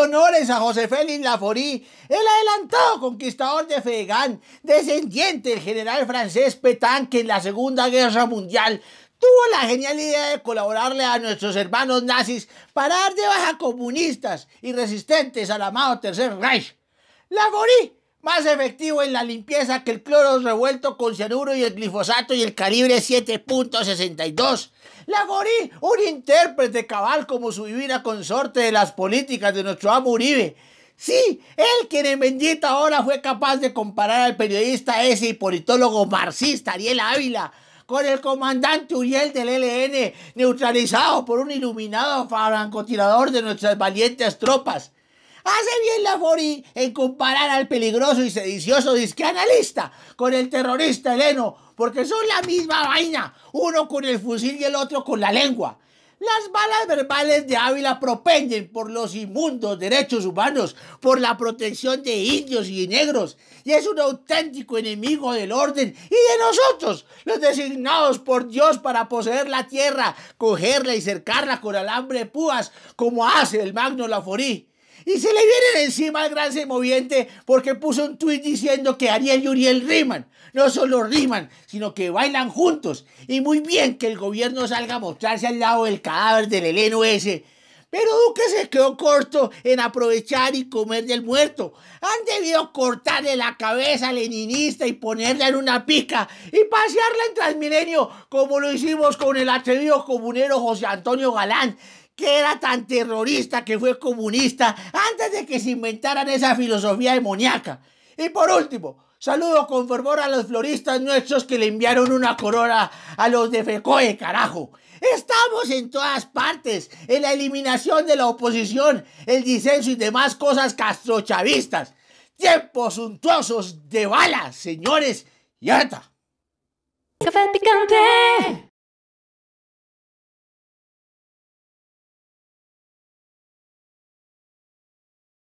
honores a José Félix Laforí, el adelantado conquistador de Fegan, descendiente del general francés Petain, que en la Segunda Guerra Mundial tuvo la genial idea de colaborarle a nuestros hermanos nazis para dar de baja comunistas y resistentes al amado Tercer Reich. Laforí más efectivo en la limpieza que el cloro revuelto con cianuro y el glifosato y el calibre 7.62. La un intérprete cabal como su divina consorte de las políticas de nuestro amo Uribe. Sí, él quien en bendita hora fue capaz de comparar al periodista ese y politólogo marxista Ariel Ávila con el comandante Uriel del LN, neutralizado por un iluminado francotirador de nuestras valientes tropas. Hace bien la en comparar al peligroso y sedicioso disqueanalista con el terrorista heleno, porque son la misma vaina, uno con el fusil y el otro con la lengua. Las balas verbales de Ávila propenden por los inmundos derechos humanos, por la protección de indios y negros, y es un auténtico enemigo del orden y de nosotros, los designados por Dios para poseer la tierra, cogerla y cercarla con alambre de púas, como hace el Magno Laforí y se le vienen encima al gran semoviente porque puso un tuit diciendo que Ariel y Uriel riman. No solo riman, sino que bailan juntos. Y muy bien que el gobierno salga a mostrarse al lado del cadáver del Heleno ese. Pero Duque se quedó corto en aprovechar y comer del muerto. Han debido cortarle la cabeza al leninista y ponerla en una pica y pasearla en Transmilenio como lo hicimos con el atrevido comunero José Antonio Galán que era tan terrorista, que fue comunista, antes de que se inventaran esa filosofía demoníaca. Y por último, saludo con fervor a los floristas nuestros que le enviaron una corona a los de FECOE, carajo. Estamos en todas partes, en la eliminación de la oposición, el disenso y demás cosas castrochavistas. Tiempos suntuosos de balas, señores, y harta. Café picante.